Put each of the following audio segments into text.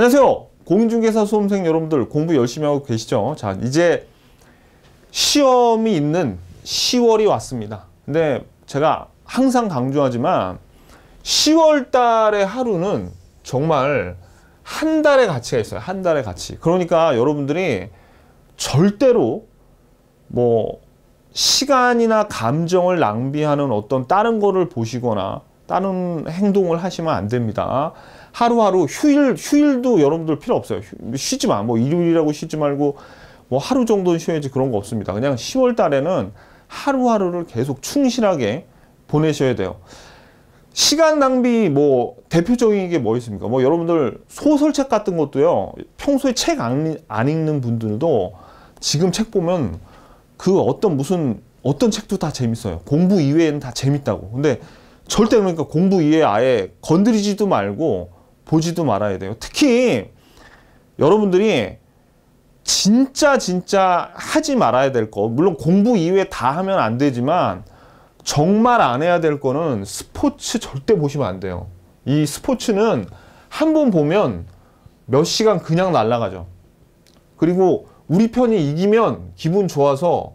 안녕하세요. 공인중개사 수험생 여러분들 공부 열심히 하고 계시죠? 자, 이제 시험이 있는 10월이 왔습니다. 근데 제가 항상 강조하지만 10월 달의 하루는 정말 한 달의 가치가 있어요. 한 달의 가치. 그러니까 여러분들이 절대로 뭐 시간이나 감정을 낭비하는 어떤 다른 거를 보시거나 다른 행동을 하시면 안 됩니다. 하루하루 휴일 휴일도 여러분들 필요 없어요. 쉬지 마. 뭐 일요일이라고 쉬지 말고 뭐 하루 정도는 쉬어야지 그런 거 없습니다. 그냥 10월 달에는 하루하루를 계속 충실하게 보내셔야 돼요. 시간 낭비 뭐 대표적인 게 뭐 있습니까? 뭐 여러분들 소설책 같은 것도요. 평소에 책안안 읽는 분들도 지금 책 보면 그 어떤 무슨 어떤 책도 다 재밌어요. 공부 이외에는 다 재밌다고. 근데 절대 그러니까 공부 이외에 아예 건드리지도 말고 보지도 말아야 돼요. 특히 여러분들이 진짜 진짜 하지 말아야 될 거, 물론 공부 이외에 다 하면 안 되지만 정말 안 해야 될 거는 스포츠 절대 보시면 안 돼요. 이 스포츠는 한 번 보면 몇 시간 그냥 날아가죠. 그리고 우리 편이 이기면 기분 좋아서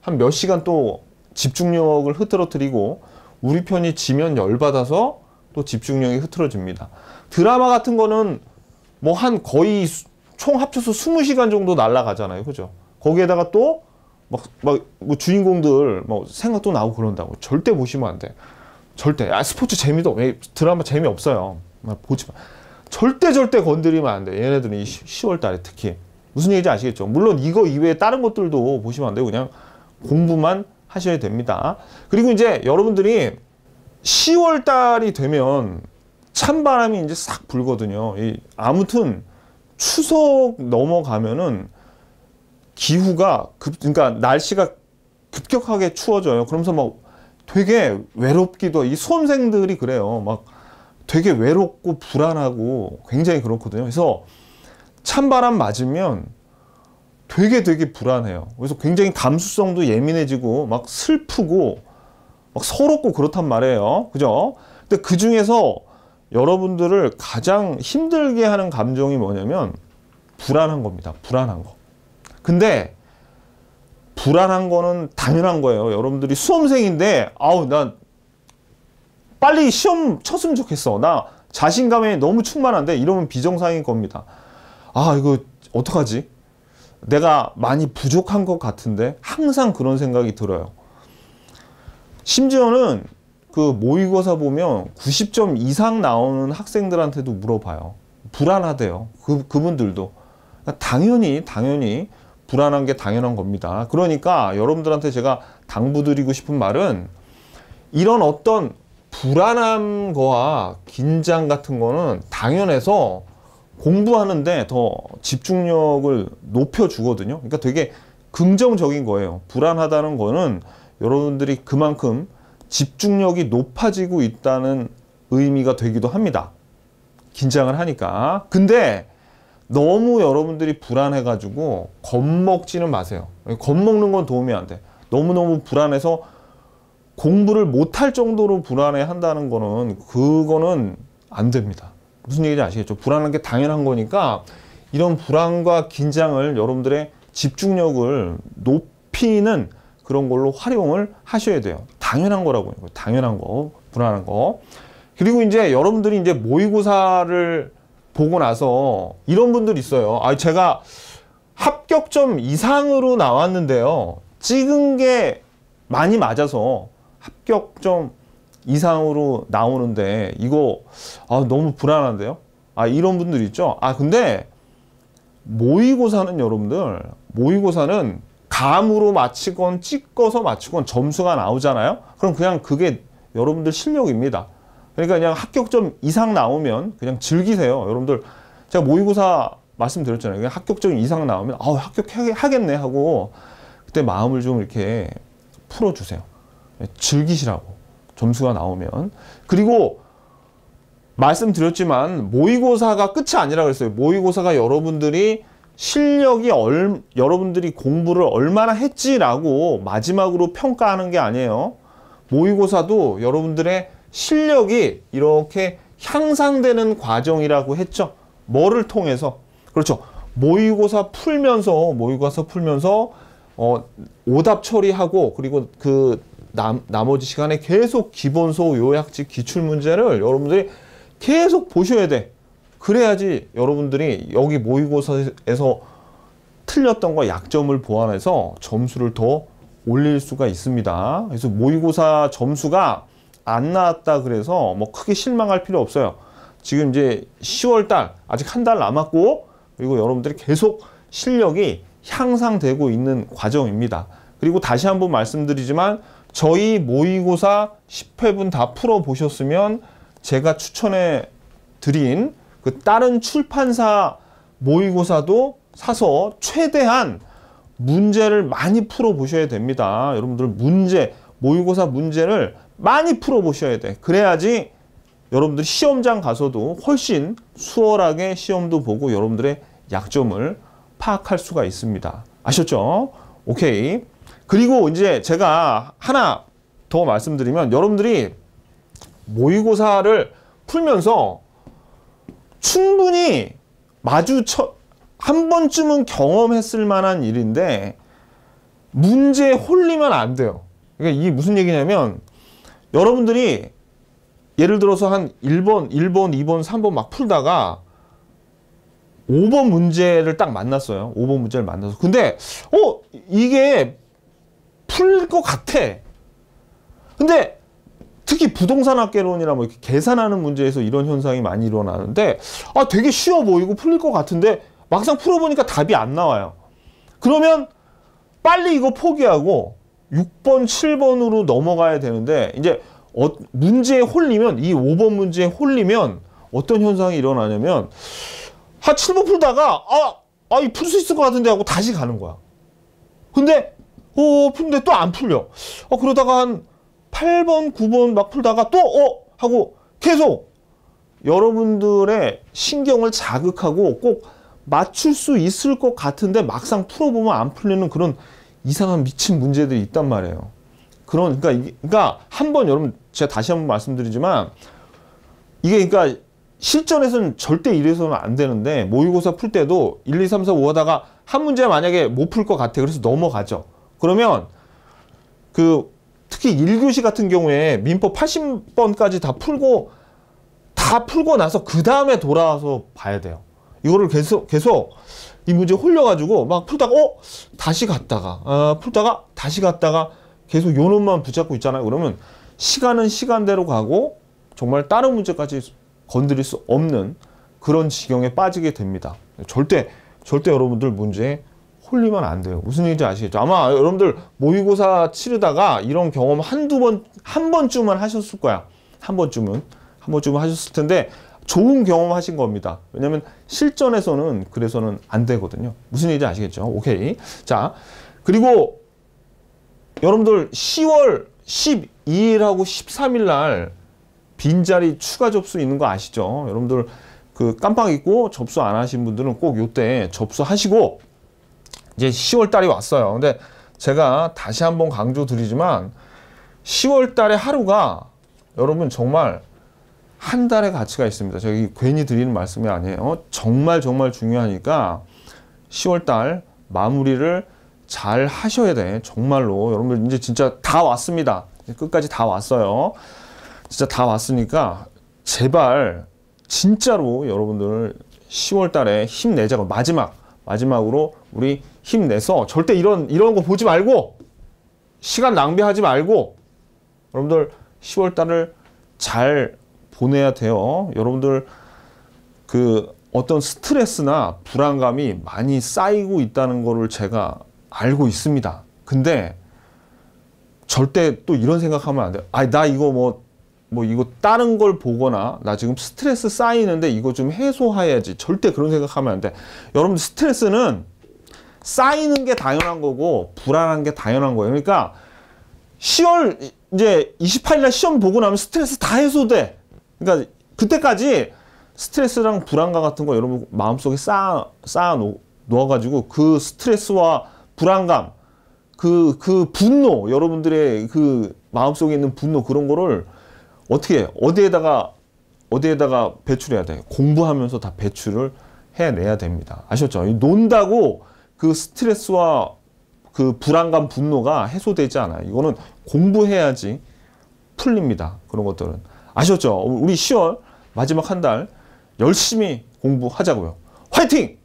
한 몇 시간 또 집중력을 흐트러뜨리고 우리 편이 지면 열받아서 또 집중력이 흐트러집니다. 드라마 같은 거는 뭐 한 거의 총 합쳐서 20시간 정도 날라가잖아요. 그죠? 거기에다가 또 막막뭐 주인공들 뭐 생각도 나고 그런다고 절대 보시면 안 돼. 절대. 아 스포츠 재미도 왜 드라마 재미 없어요. 아, 보지 마. 절대 절대 건드리면 안 돼. 얘네들은 이 10월 달에 특히 무슨 얘기인지 아시겠죠? 물론 이거 이외에 다른 것들도 보시면 안 돼요. 그냥 공부만 하셔야 됩니다. 그리고 이제 여러분들이 10월 달이 되면 찬바람이 이제 싹 불거든요. 이, 아무튼 추석 넘어가면은 기후가 급, 그러니까 날씨가 급격하게 추워져요. 그러면서 막 되게 외롭기도 이 수험생들이 그래요. 막 되게 외롭고 불안하고 굉장히 그렇거든요. 그래서 찬바람 맞으면 되게 되게 불안해요. 그래서 굉장히 감수성도 예민해지고 막 슬프고 막 서럽고 그렇단 말이에요. 그죠? 근데 그 중에서 여러분들을 가장 힘들게 하는 감정이 뭐냐면 불안한 겁니다. 불안한 거. 근데 불안한 거는 당연한 거예요. 여러분들이 수험생인데 아우 난 빨리 시험 쳤으면 좋겠어. 나 자신감에 너무 충만한데 이러면 비정상인 겁니다. 아 이거 어떡하지? 내가 많이 부족한 것 같은데 항상 그런 생각이 들어요. 심지어는 그 모의고사 보면 90점 이상 나오는 학생들한테도 물어봐요. 불안하대요. 그, 그분들도. 당연히, 당연히 불안한 게 당연한 겁니다. 그러니까 여러분들한테 제가 당부드리고 싶은 말은 이런 어떤 불안함 거와 긴장 같은 거는 당연해서 공부하는데 더 집중력을 높여주거든요. 그러니까 되게 긍정적인 거예요. 불안하다는 거는 여러분들이 그만큼 집중력이 높아지고 있다는 의미가 되기도 합니다. 긴장을 하니까. 근데 너무 여러분들이 불안해가지고 겁먹지는 마세요. 겁먹는 건 도움이 안 돼. 너무너무 불안해서 공부를 못할 정도로 불안해 한다는 거는 그거는 안 됩니다. 무슨 얘기인지 아시겠죠? 불안한 게 당연한 거니까 이런 불안과 긴장을 여러분들의 집중력을 높이는 그런 걸로 활용을 하셔야 돼요. 당연한 거라고 요 당연한 거 불안한 거 그리고 이제 여러분들이 이제 모의고사를 보고 나서 이런 분들 있어요 아 제가 합격점 이상으로 나왔는데요 찍은 게 많이 맞아서 합격점 이상으로 나오는데 이거 아 너무 불안한데요 아 이런 분들 있죠 아 근데 모의고사는 여러분들 모의고사는 감으로 맞히건 찍어서 맞히건 점수가 나오잖아요. 그럼 그냥 그게 여러분들 실력입니다. 그러니까 그냥 합격점 이상 나오면 그냥 즐기세요. 여러분들 제가 모의고사 말씀드렸잖아요. 그냥 합격점 이상 나오면 아 합격하겠네 하고 그때 마음을 좀 이렇게 풀어주세요. 네, 즐기시라고 점수가 나오면 그리고 말씀드렸지만 모의고사가 끝이 아니라 그랬어요. 모의고사가 여러분들이 실력이 얼, 여러분들이 공부를 얼마나 했지라고 마지막으로 평가하는 게 아니에요. 모의고사도 여러분들의 실력이 이렇게 향상되는 과정이라고 했죠. 뭐를 통해서? 그렇죠. 모의고사 풀면서 모의고사 풀면서 어, 오답 처리하고 그리고 그 남, 나머지 시간에 계속 기본소 요약지 기출문제를 여러분들이 계속 보셔야 돼. 그래야지 여러분들이 여기 모의고사에서 틀렸던 거 약점을 보완해서 점수를 더 올릴 수가 있습니다. 그래서 모의고사 점수가 안 나왔다 그래서 뭐 크게 실망할 필요 없어요. 지금 이제 10월달 아직 한 달 남았고 그리고 여러분들이 계속 실력이 향상되고 있는 과정입니다. 그리고 다시 한 번 말씀드리지만 저희 모의고사 10회분 다 풀어보셨으면 제가 추천해 드린 그 다른 출판사 모의고사도 사서 최대한 문제를 많이 풀어 보셔야 됩니다. 여러분들 문제, 모의고사 문제를 많이 풀어 보셔야 돼. 그래야지 여러분들 시험장 가서도 훨씬 수월하게 시험도 보고 여러분들의 약점을 파악할 수가 있습니다. 아셨죠? 오케이. 그리고 이제 제가 하나 더 말씀드리면 여러분들이 모의고사를 풀면서 충분히 마주쳐 한 번쯤은 경험했을 만한 일인데 문제에 홀리면 안 돼요. 그러니까 이게 무슨 얘기냐면 여러분들이 예를 들어서 한 1번, 1번, 2번, 3번 막 풀다가 5번 문제를 딱 만났어요. 5번 문제를 만나서. 근데 어? 이게 풀릴 것 같아. 근데 특히 부동산 학개론이나 뭐 이렇게 계산하는 문제에서 이런 현상이 많이 일어나는데 아 되게 쉬워 보이고 풀릴 것 같은데 막상 풀어보니까 답이 안 나와요. 그러면 빨리 이거 포기하고 6번, 7번으로 넘어가야 되는데 이제 어, 문제에 홀리면 이 5번 문제에 홀리면 어떤 현상이 일어나냐면 하 아, 7번 풀다가 아, 아이 풀 수 있을 것 같은데 하고 다시 가는 거야. 근데 어, 어 풀는데 또 안 풀려. 어, 그러다가 한 8번, 9번 막 풀다가 또 어? 하고 계속 여러분들의 신경을 자극하고 꼭 맞출 수 있을 것 같은데 막상 풀어보면 안 풀리는 그런 이상한 미친 문제들이 있단 말이에요. 그런 그러니까 그러니까 한 번 여러분 제가 다시 한 번 말씀드리지만 이게 그러니까 실전에서는 절대 이래서는 안 되는데 모의고사 풀 때도 1, 2, 3, 4, 5 하다가 한 문제 만약에 못 풀 것 같아. 그래서 넘어가죠. 그러면 그 특히 1교시 같은 경우에 민법 80번까지 다 풀고 다 풀고 나서 그 다음에 돌아와서 봐야 돼요. 이거를 계속 계속 이 문제 홀려가지고 막 풀다가 어 다시 갔다가 어, 풀다가 다시 갔다가 계속 요 놈만 붙잡고 있잖아요. 그러면 시간은 시간대로 가고 정말 다른 문제까지 건드릴 수 없는 그런 지경에 빠지게 됩니다. 절대 절대 여러분들 문제 홀리면 안 돼요. 무슨 얘기인지 아시겠죠? 아마 여러분들 모의고사 치르다가 이런 경험 한두 번, 한 번쯤은 하셨을 거야. 한 번쯤은. 한 번쯤은 하셨을 텐데 좋은 경험 하신 겁니다. 왜냐면 실전에서는 그래서는 안 되거든요. 무슨 얘기인지 아시겠죠? 오케이. 자, 그리고 여러분들 10월 12일하고 13일 날 빈자리 추가 접수 있는 거 아시죠? 여러분들 그 깜빡 잊고 접수 안 하신 분들은 꼭 이때 접수하시고 이제 10월 달이 왔어요. 근데 제가 다시 한번 강조드리지만 10월 달에 하루가 여러분 정말 한 달의 가치가 있습니다. 저기 괜히 드리는 말씀이 아니에요. 정말 정말 중요하니까 10월 달 마무리를 잘 하셔야 돼. 정말로 여러분들 이제 진짜 다 왔습니다. 끝까지 다 왔어요. 진짜 다 왔으니까 제발 진짜로 여러분들 10월 달에 힘내자고 마지막 마지막으로 우리 힘내서 절대 이런 이런 거 보지 말고 시간 낭비하지 말고 여러분들 10월 달을 잘 보내야 돼요. 여러분들 그 어떤 스트레스나 불안감이 많이 쌓이고 있다는 거를 제가 알고 있습니다. 근데 절대 또 이런 생각하면 안 돼요. 아, 나 이거 뭐, 뭐 이거 다른 걸 보거나 나 지금 스트레스 쌓이는데 이거 좀 해소해야지. 절대 그런 생각하면 안 돼. 여러분 스트레스는 쌓이는 게 당연한 거고 불안한 게 당연한 거예요. 그러니까 10월 이제 28일 날 시험 보고 나면 스트레스 다 해소돼. 그러니까 그때까지 스트레스랑 불안감 같은 거 여러분 마음속에 쌓아 쌓아 놓, 아가지고그 스트레스와 불안감 그, 그 분노, 여러분들의 그 마음속에 있는 분노 그런 거를 어떻게, 어디에다가, 어디에다가 배출해야 돼? 공부하면서 다 배출을 해내야 됩니다. 아셨죠? 논다고 그 스트레스와 그 불안감, 분노가 해소되지 않아요. 이거는 공부해야지 풀립니다. 그런 것들은. 아셨죠? 우리 10월 마지막 한 달 열심히 공부하자고요. 화이팅!